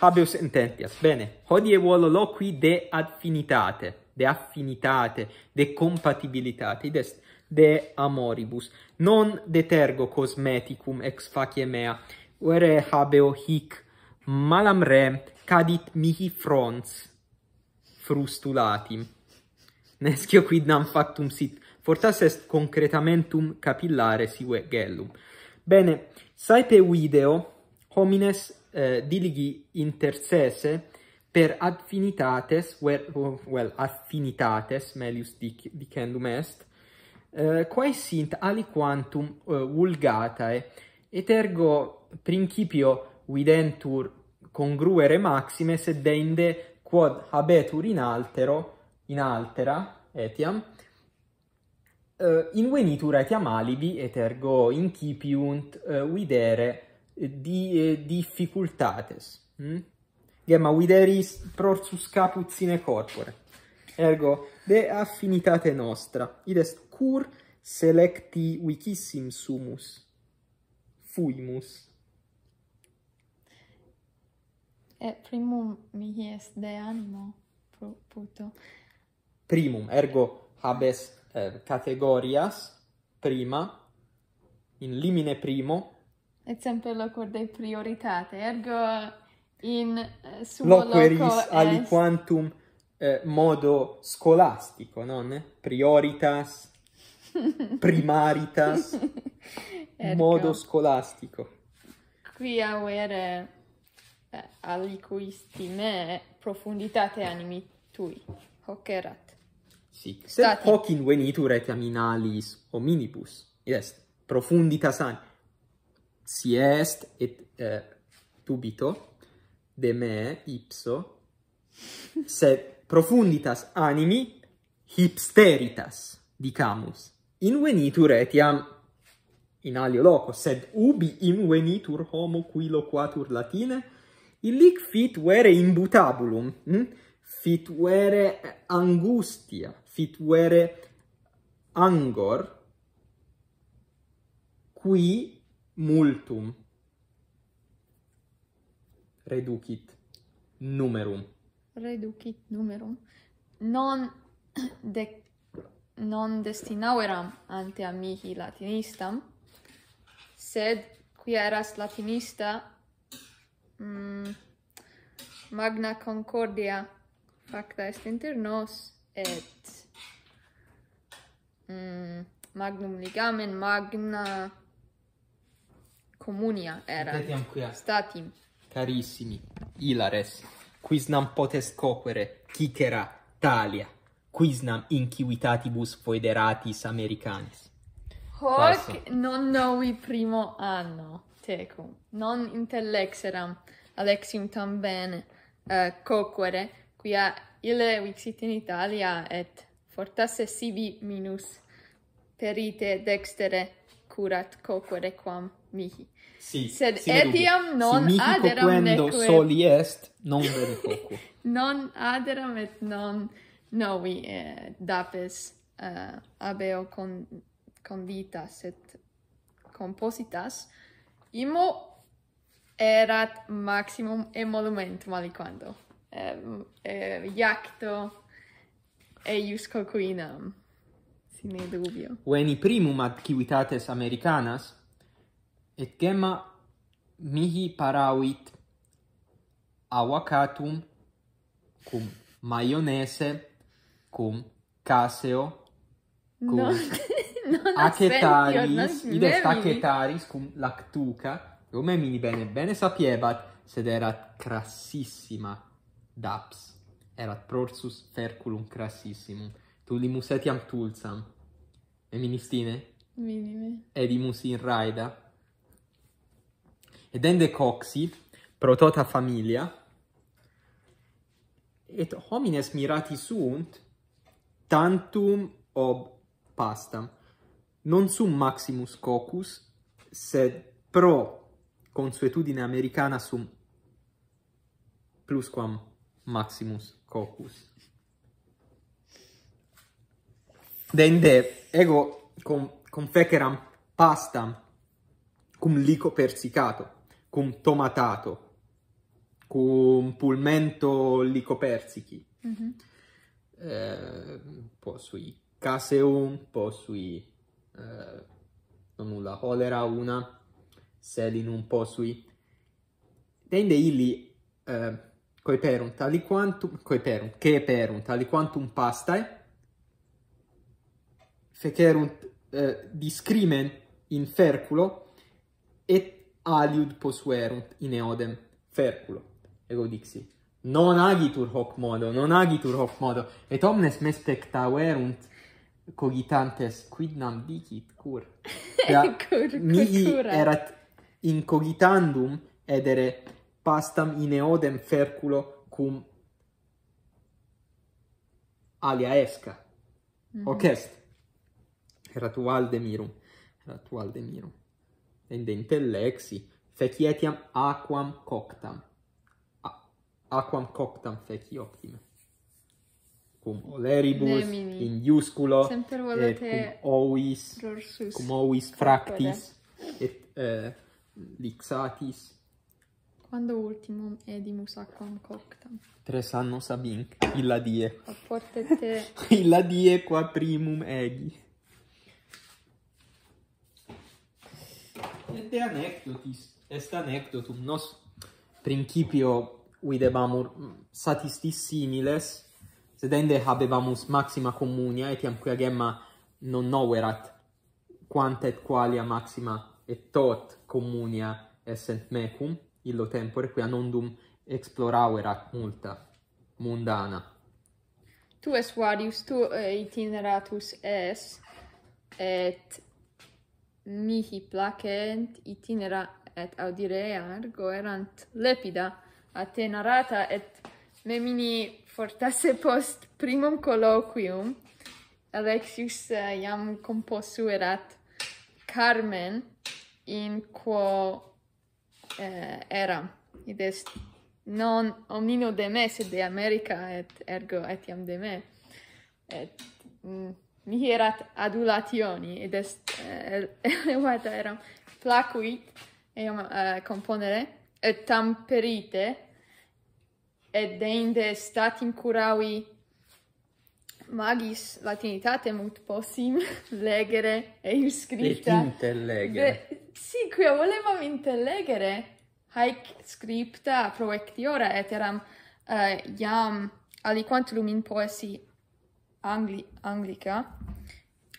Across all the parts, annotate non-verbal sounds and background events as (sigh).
Habeus sententias. Bene. Hodie volo loqui de affinitate, de affinitate, de compatibilitate, de, de amoribus. Non detergo cosmeticum ex facie mea, ure habeo hic malam re cadit mihi frons frustulatim. Nescio quid nam factum sit Fortas est concretamentum capillare sive gellum. Bene, saepe video, homines eh, diligi inter sese per affinitates, vel well affinitates, melius dic, dicendum est, eh, quae sint aliquantum eh, vulgatae, et ergo principio videntur congruere maxime, sed deinde quod habetur in altero, in altera, etiam, eh, invenitur etiam alibi, et ergo incipiunt eh, videre di eh, difficultates. Mm? Gemma videris prorsus caput sine corpore. Ergo, de affinitate nostra, id est cur selecti wikissim sumus, fuimus. primum mihi est de animo pro puto. Primum, ergo habes eh, categorias prima, in limine primo, et sempre loquor de prioritate ergo in uh, suo Loqueris aliquantum eh, modo scolastico non prioritas (laughs) primaritas modo scolastico qui avere eh, aliquisti me eh, profunditate animi tui hoc erat si sì. sed hoc in venitur et aminalis hominibus id est profunditas animi si est et eh, dubito de me ipso (laughs) se profunditas animi hipsteritas dicamus invenitur etiam in alio loco sed ubi invenitur homo qui loquatur latine illic fit vere imbutabulum hm? fit vere angustia fit vere angor qui multum reducit numerum reducit numerum non de non destinaueram ante amici latinistam sed qui eras latinista mm, magna concordia facta est inter nos et mm, magnum ligamen magna communia erat. quia statim carissimi hilares quisnam potest coquere Cicera talia quisnam inquitatibus foederatis americanis. Hoc non novi primo anno tecum non intellexeram Alexium tam bene uh, coquere quia ille vixit in Italia et fortasse sibi minus perite dextere curat coquere quam mihi. Sed si etiam non si aderam neque. Si mihi coquendo soli est, non vere poco. (laughs) non aderam et non novi eh, dapes eh, abeo con, conditas et compositas. Imo erat maximum emolumentum aliquando. Eh, eh, iacto eius coquinam. Sine dubio. Veni primum ad civitates americanas, et gemma mihi parauit avocatum cum maionese cum caseo cum non, (laughs) non acetaris idest memini. acetaris cum lactuca io memini bene bene sapiebat sed erat crassissima daps erat prorsus ferculum crassissimum tulimus etiam tulsam eministine minime edimus in raida ed endecoxi protota familia et homines mirati sunt tantum ob pastam non sum maximus cocus sed pro consuetudine americana sum plusquam maximus cocus dende ego com confeceram pastam cum lico persicato cum tomatato, cum pulmento licopersici. Mm -hmm. eh, po sui caseum, po sui eh, non la cholera una, sed in un po sui tende illi eh, coi perum tali quantum, coi perum, che perum tali quantum pastae, fecerunt eh, discrimen in ferculo et aliud posuerunt in eodem ferculo. Ego dixi, non agitur hoc modo, non agitur hoc modo, et omnes me spectaverunt cogitantes quidnam dicit cur. Ja, (laughs) cur, mihi cura. erat in cogitandum edere pastam in eodem ferculo cum alia esca. Mm -hmm. Hoc est. Erat valde mirum. Erat valde mirum ende intellexi fecietiam aquam coctam A aquam coctam feci optime cum oleribus in iusculo et cum ovis cum ovis fractis et eh, lixatis Quando ultimum edimus aquam coctam? Tres annos abinc illa die. Apportete... (laughs) illa die qua primum egi. et anectotis, anecdotis est anecdotum nos principio videbamur mm, satistis similes sed inde habebamus maxima communia et iam quia gemma non noverat quanta et qualia maxima et tot communia essent mecum illo tempore quia nondum explorauerat multa mundana tu es varius tu eh, itineratus es et mihi placent itinera et audire argo erant lepida ate narrata et memini fortasse post primum colloquium Alexius uh, iam composuerat Carmen in quo uh, era id est non omnino de me sed de America et ergo etiam de me et mm, mi erat adulationi ed est elevata eh, eram placuit eam uh, componere et tamperite et deinde stat curavi magis latinitate mut possim (laughs) legere e scripta et intellegere si quia volevam intellegere haec scripta proectiora et eram uh, iam aliquant lumin poesi angli anglica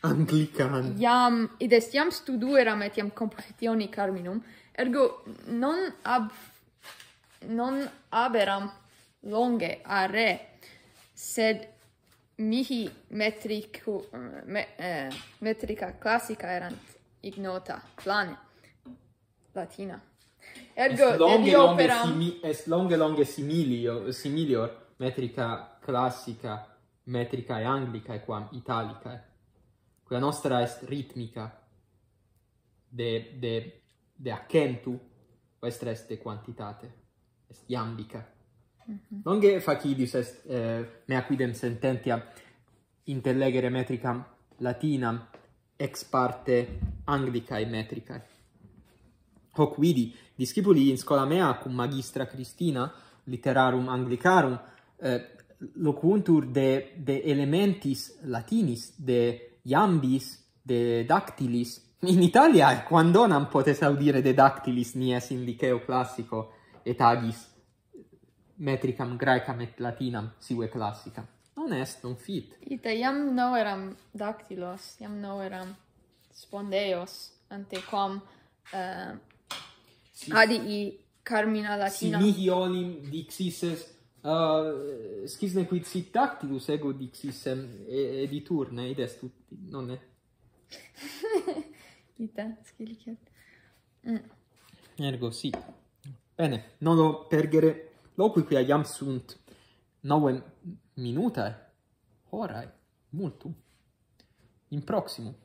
anglican iam id est iam studu eram etiam compositioni carminum ergo non ab non aberam longe a re sed mihi metrica me, eh, metrica classica erant ignota plane latina ergo est longe longe opera... simi est longe longe similio similior metrica classica metricae anglicae quam italicae quia nostra est rhythmica de de de accentu vostra est de quantitate est iambica mm -hmm. longe facidius est eh, mea quidem sententia intellegere metricam latinam ex parte anglicae metricae hoc vidi discipuli in scola mea cum magistra Cristina literarum anglicarum eh, locuntur de de elementis latinis de iambis de dactilis in italia quando non potes audire de dactilis ni es in liceo classico et agis metricam graecam et latinam sive classica non est non fit ita iam no eram dactilos iam no eram spondeos ante quam uh, eh, adii carmina latina si mihi olim dixises uh, eh, scisne quid sit tactilus ego dixissem, e, e di turne, id est, non è? (laughs) Ita, scilicet. Mm. Ergo, sì. Bene, non lo pergere loqui qui agiam sunt nove minutae, orae, multum, in proximum.